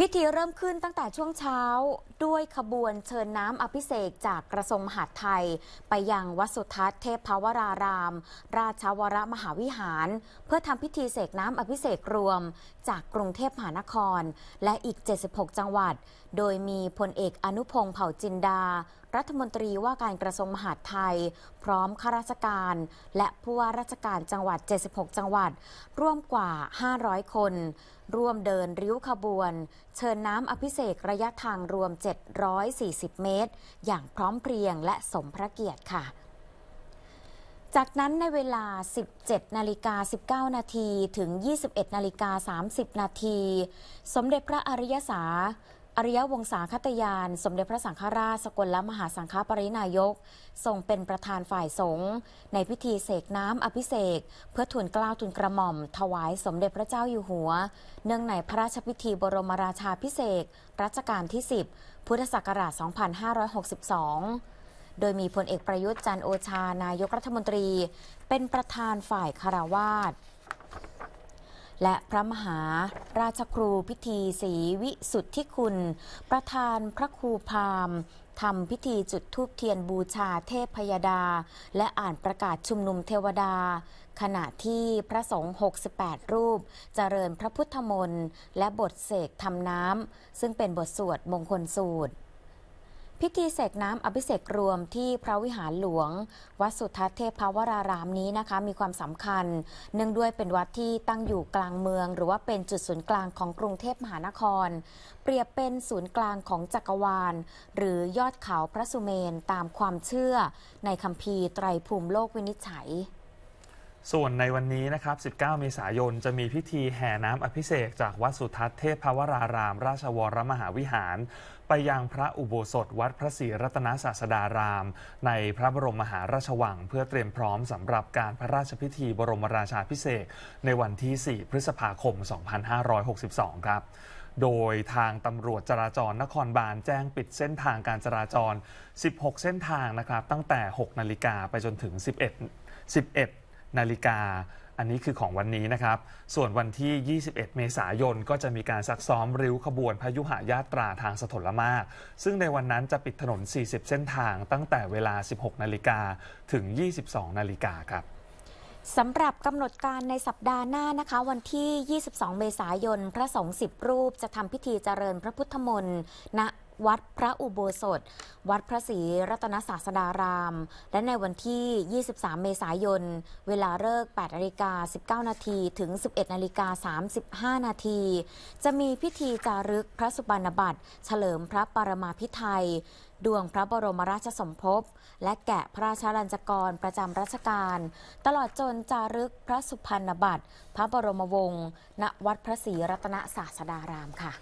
พิธีเริ่มขึ้นตั้งแต่ช่วงเช้า ด้วยขบวนเชิญน้ำอภิเษกจากกระทรวงมหาดไทย ไปยังวัดสุทัศน์เทพภวราราม ราชวรมหาวิหาร เพื่อทำพิธีเสกน้ำอภิเษกรวม จากกรุงเทพมหานคร และอีก 76 จังหวัด โดยมีพลเอกอนุพงศ์เผ่าจินดารัฐมนตรีว่าการกระทรวงมหาดไทยพร้อมข้าราชการและผู้ว่าราชการจังหวัด 76 จังหวัด ร่วมกว่า 500 คน ร่วมเดินริ้วขบวน เชิญน้ำอภิเษกระยะทางรวม 740 เมตร อย่างพร้อมเพรียงและสมพระเกียรติค่ะ จากนั้นในเวลา 17 นาฬิกา 19 นาทีถึง 21 นาฬิกา 30 นาที สมเด็จพระอริยสาอริยวงศาคตยานสมเด็จพระสังฆราชสกลและมหาสังฆปรินายก ทรงเป็นประธานฝ่ายสงฆ์ในพิธีเสกน้ำอภิเษกเพื่อทุนกล้าวทุนกระหม่อม ถวายสมเด็จพระเจ้าอยู่หัว เนื่องในพระราชพิธีบรมราชาพิเศษรัชกาลที่ 10พุทธศักราช 2562 โดยมีพลเอกประยุทธ์จันโอชานายกรัฐมนตรี เป็นประธานฝ่ายคารวาสและพระมหาราชครูพิธีศรีวิสุทธิคุณ ประธานพระครูพามทำพิธีจุดธูปเทียนบูชาเทพพยดา และอ่านประกาศชุมนุมเทวดา ขณะที่พระสงฆ์ 68 รูป เจริญพระพุทธมนต์และบทเสกทำน้ำซึ่งเป็นบทสวดมงคลสูตรพิธีเสกน้ำอภิเษกรวมที่พระวิหารหลวงวัดสุทัศน์เทพวรารามนี้นะคะมีความสำคัญ เนื่องด้วยเป็นวัดที่ตั้งอยู่กลางเมืองหรือว่าเป็นจุดศูนย์กลางของกรุงเทพมหานคร เปรียบเป็นศูนย์กลางของจักรวาล หรือยอดเขาพระสุเมนตามความเชื่อในคัมภีร์ไตรภูมิโลกวินิจฉัยส่วนในวันนี้นะครับ 19เมษายน จะมีพิธีแห่น้ำอภิเษกจากวัดสุทัศน์เทพวรารามราชวรมหาวิหาร ไปยังพระอุโบสถวัดพระศรีรัตนศาสดาราม ในพระบรมมหาราชวัง เพื่อเตรียมพร้อมสำหรับการพระราชพิธีบรมราชาพิเศษในวันที่ 4 พฤษภาคม 2562 ครับ โดยทางตำรวจจราจรนครบาลแจ้งปิดเส้นทางการจราจร 16 เส้นทางนะครับ ตั้งแต่ 6 นาฬิกาไปจนถึง 11 11นาฬิกา อันนี้คือของวันนี้นะครับ ส่วนวันที่ 21 เมษายน ก็จะมีการซักซ้อมริ้วขบวนพยุหายาตราทางสถลมาก ซึ่งในวันนั้นจะปิดถนน 40 เส้นทางตั้งแต่เวลา 16นาฬิกาถึง 22นาฬิกาครับสำหรับกำหนดการในสัปดาห์หน้านะคะวันที่ 22 เมษายนพระสงฆ์10รูปจะทำพิธีเจริญพระพุทธมนต์ณวัดพระอุโบสถ วัดพระศรีรัตนศาสดาราม และในวันที่ 23 เมษายน เวลาเลิก8นาฬิกา19นาทีถึง 11นาฬิกา 35 นาที จะมีพิธีจารึกพระสุบรรณบัตร เฉลิมพระปรมาพิไทยดวงพระบรมราชสมภพ และแกะพระราชลัญจกรประจำรัชกาล ตลอดจนจารึกพระสุพรรณบัตร พระบรมวงศ์ณวัดพระศรีรัตนศาสดารามค่ะ